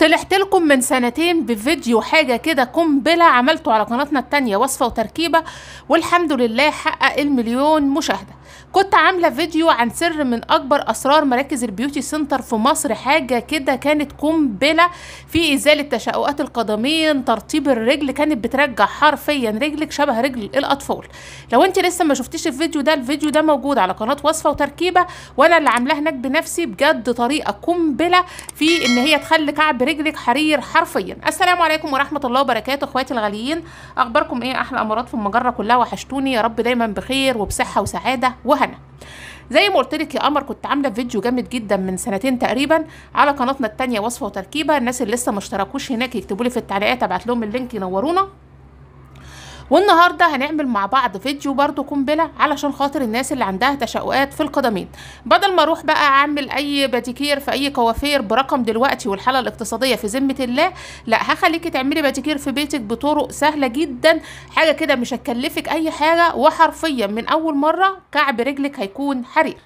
طلعت لكم من سنتين بفيديو حاجه كده قنبله عملته على قناتنا التانية وصفه وتركيبه والحمد لله حقق المليون مشاهده كنت عامله فيديو عن سر من اكبر اسرار مراكز البيوتي سنتر في مصر حاجه كده كانت قنبله في ازاله تشققات القدمين ترطيب الرجل كانت بترجع حرفيا رجلك شبه رجل الاطفال لو انت لسه ما شفتيش الفيديو ده الفيديو ده موجود على قناه وصفه وتركيبه وانا اللي عاملاه هناك بنفسي بجد طريقه قنبله في ان هي تخلي كعب رجلك حرير حرفيا السلام عليكم ورحمه الله وبركاته اخواتي الغاليين اخباركم ايه احلى امارات في المجره كلها وحشتوني يا رب دايما بخير وبصحه وسعاده وهنا زي ما قلت لك يا قمر كنت عامله فيديو جامد جدا من سنتين تقريبا على قناتنا التانية وصفه وتركيبه الناس اللي لسه ما اشتركوش هناك يكتبوا لي في التعليقات ابعت لهم اللينك ينورونا والنهارده هنعمل مع بعض فيديو برضو قنبله علشان خاطر الناس اللي عندها تشققات في القدمين بدل ما اروح بقى اعمل اي باديكير في اي كوافير برقم دلوقتي والحاله الاقتصاديه في ذمه الله لا هخليكي تعملي باديكير في بيتك بطرق سهله جدا حاجه كده مش هتكلفك اي حاجه وحرفيا من اول مره كعب رجلك هيكون حرير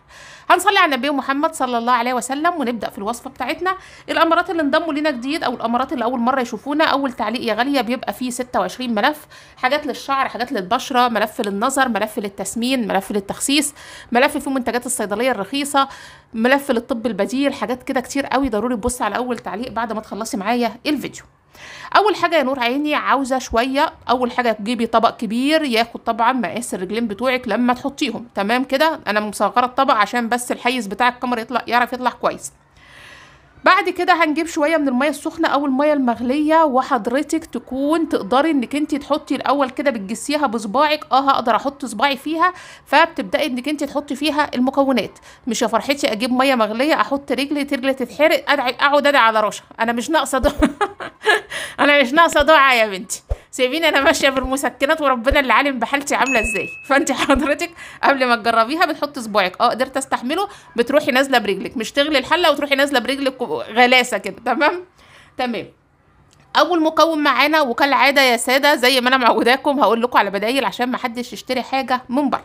هنصلي على النبي محمد صلى الله عليه وسلم ونبدا في الوصفه بتاعتنا الامارات اللي انضموا لينا جديد او الامارات اللي اول مره يشوفونا اول تعليق يا غاليه بيبقى فيه 26 ملف حاجات للشعر حاجات للبشره ملف للنظر ملف للتسمين ملف للتخسيس ملف في منتجات الصيدليه الرخيصه ملف للطب البديل حاجات كده كتير قوي ضروري تبص على اول تعليق بعد ما تخلصي معايا الفيديو اول حاجه يا نور عيني عاوزه شويه اول حاجه تجيبي طبق كبير ياخد طبعا مقاس الرجلين بتوعك لما تحطيهم تمام كده انا مصغره الطبق عشان بس الحيز بتاع الكاميرا يطلع يعرف يطلع كويس بعد كده هنجيب شويه من الميه السخنه او الميه المغليه وحضرتك تكون تقدري انك انت تحطي الاول كده بتجسيها بصباعك اه هقدر احط صباعي فيها فبتبداي انك انت تحطي فيها المكونات مش يا فرحتي اجيب ميه مغليه احط رجلي رجلي تتحرق اقعد ادعي على رشا انا مش ناقصه انا مش ناقصه دعاء يا بنتي سيبيني انا ماشيه بالمسكنات وربنا اللي عالم بحالتي عامله ازاي فانت حضرتك قبل ما تجربيها بتحطي صباعك اه قدرت استحمله بتروحي نازله برجلك مش تغلي الحله وتروحي نازله برجلك غلاسه كده تمام تمام اول مكون معانا وكالعاده يا ساده زي ما انا معوداكم هقول لكم على بدايل عشان ما حدش يشتري حاجه من بره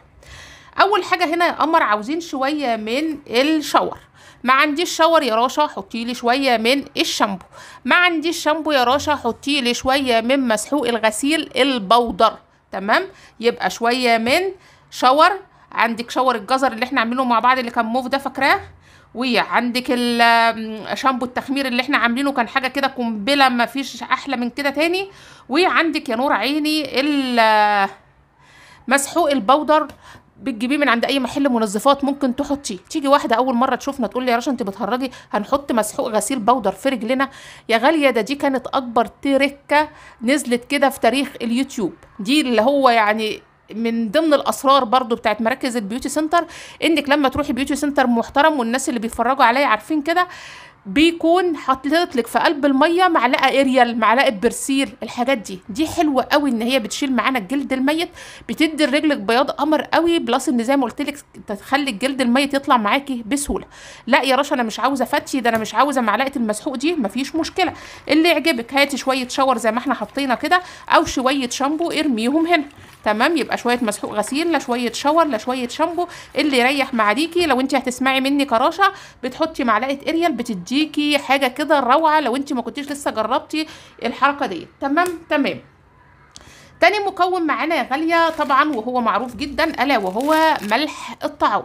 اول حاجه هنا يا قمر عاوزين شويه من الشاور ما عنديش شاور يا راشا حطي لي شويه من الشامبو ما عنديش شامبو يا راشا حطي لي شويه من مسحوق الغسيل البودر تمام يبقى شويه من شاور عندك شاور الجزر اللي احنا عاملينه مع بعض اللي كان موف ده فاكراه وعندك الشامبو التخمير اللي احنا عاملينه كان حاجه كده قنبله ما فيش احلى من كده تاني وعندك يا نور عيني آه، مسحوق البودر بتجيبيه من عند اي محل منظفات ممكن تحطيه تيجي واحده اول مره تشوفنا تقول لي يا رشا انت بتهرجي هنحط مسحوق غسيل بودر في رجلنا يا غاليه ده دي كانت اكبر تركه نزلت كده في تاريخ اليوتيوب دي اللي هو يعني من ضمن الاسرار برضو بتاعت مراكز البيوتي سنتر انك لما تروحي بيوتي سنتر محترم والناس اللي بيتفرجوا عليا عارفين كده بيكون حاطط لك في قلب الميه معلقه اريال معلقه برسيل الحاجات دي دي حلوه قوي ان هي بتشيل معانا الجلد الميت بتدي لرجلك بياض قمر قوي بلس ان زي ما قلت لك تخلي الجلد الميت يطلع معاكي بسهوله لا يا رشا انا مش عاوزه فتي ده انا مش عاوزه معلقه المسحوق دي مفيش مشكله اللي يعجبك هاتي شويه شاور زي ما احنا حطينا كده او شويه شامبو ارميهم هنا تمام يبقى شويه مسحوق غسيل لا شويه شاور لا شويه شامبو اللي يريح معاديكي لو انت هتسمعي مني كراشه بتحطي معلقه اريال بتديكي حاجه كده روعه لو انت ما كنتيش لسه جربتي الحركه دي تمام تمام تاني مكون معانا يا غاليه طبعا وهو معروف جدا الا وهو ملح الطعام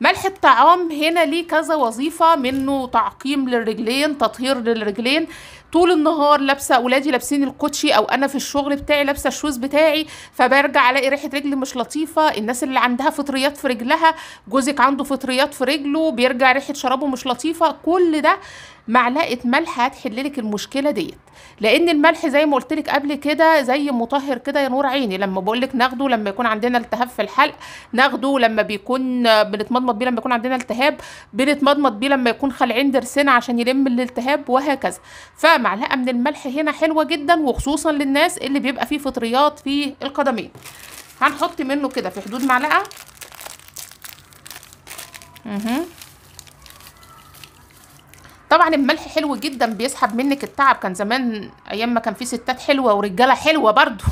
ملح الطعام هنا ليه كذا وظيفة منه تعقيم للرجلين تطهير للرجلين طول النهار لابسه اولادي لابسين الكوتشي او انا في الشغل بتاعي لابسه الشوز بتاعي فبرجع الاقي ريحه رجلي مش لطيفه الناس اللي عندها فطريات في رجلها جوزك عنده فطريات في رجله بيرجع ريحه شرابه مش لطيفه كل ده معلقه ملح هتحل لك المشكله ديت لان الملح زي ما قلت لك قبل كده زي مطهر كده يا نور عيني لما بقول لك ناخده لما يكون عندنا التهاب في الحلق ناخده لما بيكون بنتمضمض بيه لما يكون عندنا التهاب بنتمضمض بيه لما يكون خلعين ضرسنا عشان يلم الالتهاب وهكذا فما معلقه من الملح هنا حلوه جدا وخصوصا للناس اللي بيبقى فيه فطريات في القدمين هنحط منه كده في حدود معلقه طبعا الملح حلو جدا بيسحب منك التعب كان زمان ايام ما كان في ستات حلوه ورجاله حلوه برضو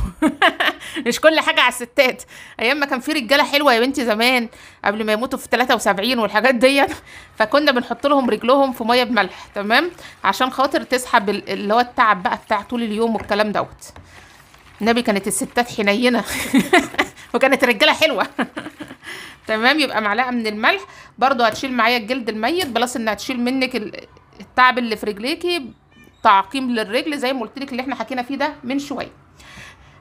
مش كل حاجه على الستات ايام ما كان في رجاله حلوه يا بنتي زمان قبل ما يموتوا في 73 والحاجات ديت فكنا بنحط لهم رجلهم في ميه بملح تمام عشان خاطر تسحب اللي هو التعب بقى بتاع طول اليوم والكلام دوت النبي كانت الستات حنينه وكانت رجاله حلوه تمام يبقى معلقه من الملح برضو هتشيل معايا الجلد الميت بلس ان هتشيل منك ال... التعب اللي في رجليكي تعقيم للرجل زي ما قلت لك اللي احنا حكينا فيه ده من شويه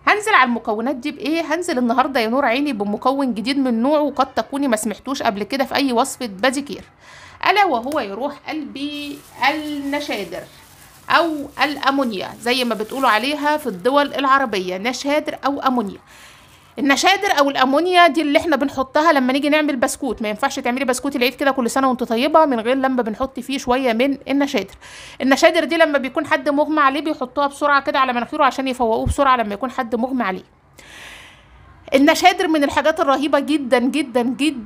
هنزل على المكونات دي بايه هنزل النهارده يا نور عيني بمكون جديد من نوعه وقد تكوني ما سمعتوش قبل كده في اي وصفه باديكير الا وهو يروح قلبي النشادر او الامونيا زي ما بتقولوا عليها في الدول العربيه نشادر او امونيا النشادر او الامونيا دي اللي احنا بنحطها لما نيجي نعمل بسكوت ما ينفعش تعملي بسكوت العيد كده كل سنه وانت طيبه من غير لما بنحط فيه شويه من النشادر النشادر دي لما بيكون حد مغمى عليه بيحطوها بسرعه كده على مناخيره عشان يفوقوه بسرعه لما يكون حد مغمى عليه النشادر من الحاجات الرهيبه جدا جدا جدا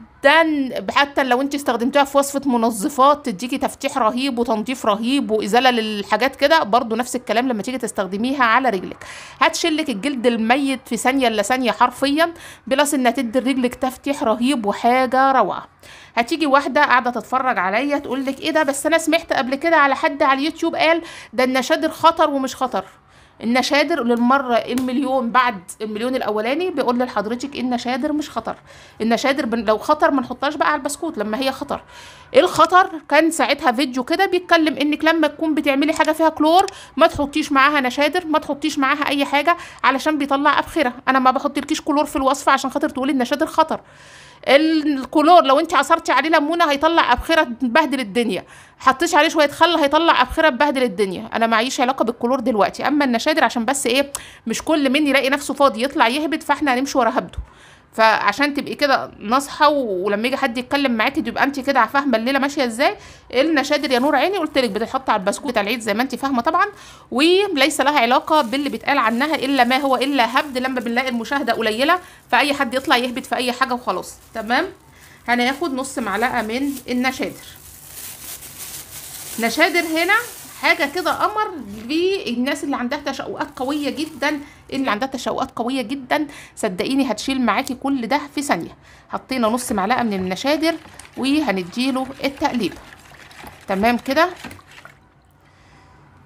حتى لو انت استخدمتها في وصفه منظفات تديكي تفتيح رهيب وتنظيف رهيب وازاله للحاجات كده برضو نفس الكلام لما تيجي تستخدميها على رجلك هتشلك الجلد الميت في ثانيه الا ثانيه حرفيا بلس انها تدي رجلك تفتيح رهيب وحاجه روعه هتيجي واحده قاعده تتفرج عليا تقول لك ايه ده بس انا سمعت قبل كده على حد على اليوتيوب قال ده النشادر خطر ومش خطر النشادر للمره المليون بعد المليون الاولاني بيقول لحضرتك ان مش خطر النشادر لو خطر ما نحطهاش بقى على البسكوت لما هي خطر ايه الخطر كان ساعتها فيديو كده بيتكلم انك لما تكون بتعملي حاجه فيها كلور ما تحطيش معاها نشادر ما تحطيش معاها اي حاجه علشان بيطلع ابخره انا ما بحطلكيش كلور في الوصفه عشان خاطر تقولي النشادر خطر الكلور لو انت عصرتي عليه ليمونه هيطلع ابخره تبهدل الدنيا حطيش عليه شويه خل هيطلع ابخره تبهدل الدنيا انا معيش علاقه بالكلور دلوقتي اما النشادر عشان بس ايه مش كل من يلاقي نفسه فاضي يطلع يهبد فاحنا هنمشي ورا هبده فعشان تبقي كده ناصحه ولما يجي حد يتكلم معاكي تبقى انت كده فاهمه الليله ماشيه ازاي قلنا شادر يا نور عيني قلت لك بتتحط على البسكوت بتاع العيد زي ما انت فاهمه طبعا وليس لها علاقه باللي بيتقال عنها الا ما هو الا هبد لما بنلاقي المشاهده قليله فاي حد يطلع يهبد في اي حاجه وخلاص تمام هناخد نص معلقه من النشادر نشادر هنا حاجه كده قمر للناس اللي عندها تشوقات قويه جدا اللي عندها تشوقات قويه جدا صدقيني هتشيل معاكي كل ده في ثانيه حطينا نص معلقه من النشادر وهنديله التقليب تمام كده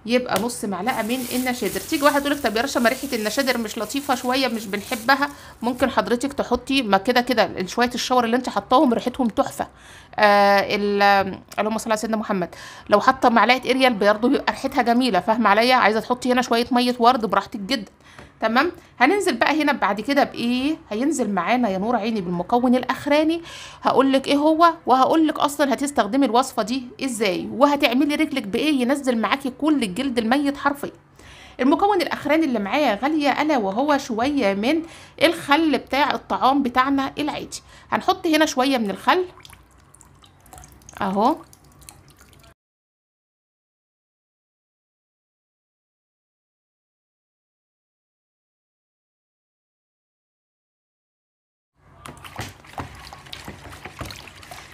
يبقى نص معلقه من النشادر تيجي واحده يقول لك طب يا رشا ما ريحه النشادر مش لطيفه شويه مش بنحبها ممكن حضرتك تحطي ما كده كده شويه الشاور اللي انت حطاهم ريحتهم تحفه آه، اللهم صل على سيدنا محمد لو حاطه معلقه اريال برضه بيبقى ريحتها جميله فاهمه عليا عايزه تحطي هنا شويه ميه ورد براحتك جدا تمام هننزل بقى هنا بعد كده بايه هينزل معانا يا نور عيني بالمكون الاخراني هقول لك ايه هو وهقول لك اصلا هتستخدمي الوصفه دي ازاي وهتعملي رجلك بايه ينزل معاكي كل الجلد الميت حرفيا المكون الاخراني اللي معايا غاليه الا وهو شويه من الخل بتاع الطعام بتاعنا العادي هنحط هنا شويه من الخل اهو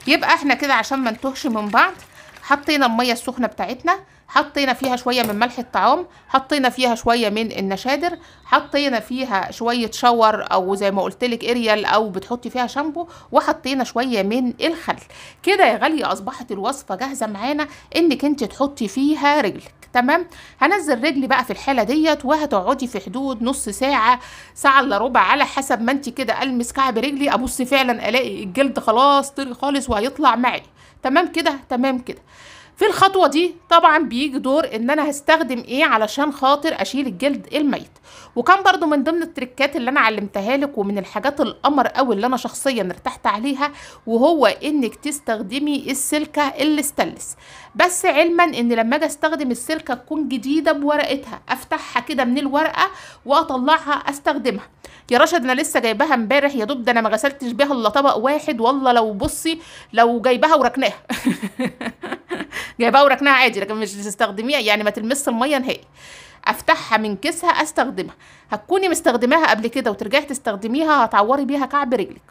يبقى احنا كده عشان ما نتوهش من بعض حطينا الميه السخنه بتاعتنا حطينا فيها شويه من ملح الطعام حطينا فيها شويه من النشادر حطينا فيها شويه شاور او زي ما قلت لك اريال او بتحطي فيها شامبو وحطينا شويه من الخل كده يا غاليه اصبحت الوصفه جاهزه معانا انك انت تحطي فيها رجلك تمام هنزل رجلي بقى في الحاله ديت وهتقعدي في حدود نص ساعه ساعه الا ربع على حسب ما انت كده المس كعب رجلي ابص فعلا الاقي الجلد خلاص طري خالص وهيطلع معي تمام كده تمام كده في الخطوة دي طبعا بيجي دور ان انا هستخدم ايه علشان خاطر اشيل الجلد الميت وكان برضو من ضمن التركات اللي انا علمتها لك ومن الحاجات القمر او اللي انا شخصيا ارتحت عليها وهو انك تستخدمي السلكة الاستلس بس علما ان لما اجي استخدم السلكة تكون جديدة بورقتها افتحها كده من الورقة واطلعها استخدمها يا رشد انا لسه جايبها امبارح يا دوب ده انا ما غسلتش بيها الا طبق واحد والله لو بصي لو جايباها وركناها جايباه وركناها عادي لكن مش تستخدميها يعني ما تلمس الميه نهائي افتحها من كيسها استخدمها هتكوني مستخدماها قبل كده وترجعي تستخدميها هتعوري بيها كعب رجلك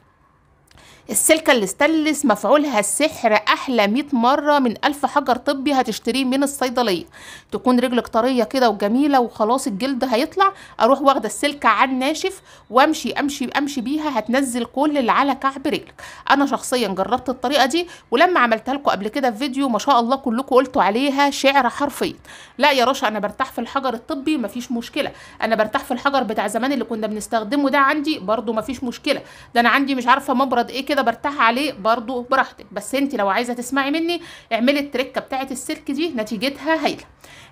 السلكة الاستلس مفعولها السحر أحلى ميت مرة من ألف حجر طبي هتشتريه من الصيدلية تكون رجلك طرية كده وجميلة وخلاص الجلد هيطلع أروح واخدة السلكة عن ناشف وأمشي أمشي أمشي بيها هتنزل كل اللي على كعب رجلك أنا شخصيا جربت الطريقة دي ولما عملتها لكم قبل كده في فيديو ما شاء الله كلكم قلتوا عليها شعر حرفيا لا يا رشا أنا برتاح في الحجر الطبي مفيش مشكلة أنا برتاح في الحجر بتاع زمان اللي كنا بنستخدمه ده عندي برضو مفيش مشكلة ده أنا عندي مش عارفة مبرد إيه كده كده برتاح عليه برضو براحتك بس انت لو عايزه تسمعي مني اعملي التركه بتاعه السلك دي نتيجتها هايله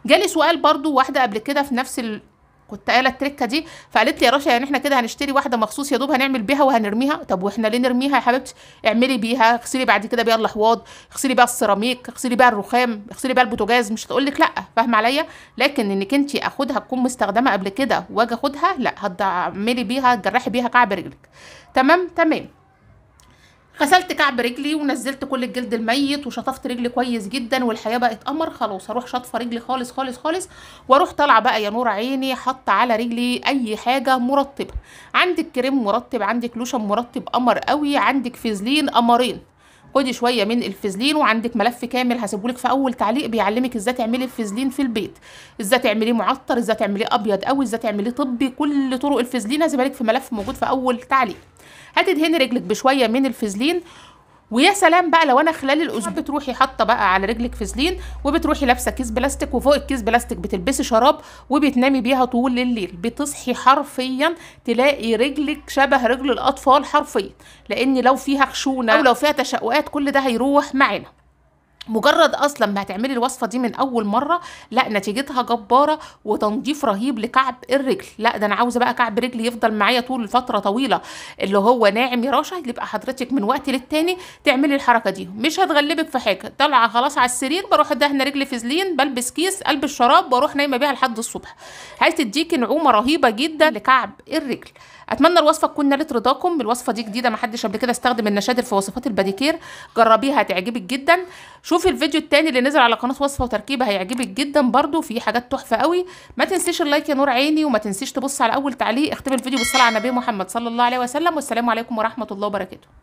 جالي سؤال برضو واحده قبل كده في نفس ال... كنت قايله التركه دي فقالت لي يا رشا يعني احنا كده هنشتري واحده مخصوص يا دوب هنعمل بيها وهنرميها طب واحنا ليه نرميها يا حبيبتي اعملي بيها اغسلي بعد كده بيها الاحواض اغسلي بيها السيراميك اغسلي بيها الرخام اغسلي بيها البوتاجاز مش هتقول لك لا فاهمه عليا لكن انك انت اخدها تكون مستخدمه قبل كده واجي اخدها لا هتعملي بيها تجرحي بيها كعب رجلك تمام تمام غسلت كعب رجلي ونزلت كل الجلد الميت وشطفت رجلي كويس جدا والحياه بقت قمر خلاص هروح شاطفه رجلي خالص خالص خالص واروح طالعه بقى يا نور عيني حاطه على رجلي اي حاجه مرطبه عندك كريم مرطب عندك لوشن مرطب قمر قوي عندك فيزلين قمرين خدي شويه من الفيزلين وعندك ملف كامل هسيبهولك في اول تعليق بيعلمك ازاي تعملي الفيزلين في البيت ازاي تعمليه معطر ازاي تعمليه ابيض قوي ازاي تعمليه طبي كل طرق الفيزلين هسيبها لك في ملف موجود في اول تعليق هتدهني رجلك بشويه من الفازلين ويا سلام بقى لو انا خلال الاسبوع بتروحي حاطه بقى على رجلك فازلين وبتروحي لابسه كيس بلاستيك وفوق الكيس بلاستيك بتلبسي شراب وبتنامي بيها طول الليل بتصحي حرفيا تلاقي رجلك شبه رجل الاطفال حرفيا لان لو فيها خشونه او لو فيها تشققات كل ده هيروح معانا مجرد اصلا ما هتعملي الوصفه دي من اول مره لا نتيجتها جباره وتنظيف رهيب لكعب الرجل لا ده انا عاوزه بقى كعب رجلي يفضل معايا طول فتره طويله اللي هو ناعم يا راشا يبقى حضرتك من وقت للتاني تعملي الحركه دي مش هتغلبك في حاجه طالعه خلاص على السرير بروح دهنه رجلي فيزلين بلبس كيس قلب الشراب واروح نايمه بيها لحد الصبح هتديكي نعومه رهيبه جدا لكعب الرجل اتمنى الوصفه تكون نالت رضاكم الوصفه دي جديده ما حدش قبل كده استخدم النشادر في وصفات الباديكير جربيها هتعجبك جدا شوفي الفيديو التاني اللي نزل على قناه وصفه وتركيبه هيعجبك جدا برده في حاجات تحفه قوي ما تنسيش اللايك يا نور عيني وما تنسيش تبص على اول تعليق اختم الفيديو بالصلاه على النبي محمد صلى الله عليه وسلم والسلام عليكم ورحمه الله وبركاته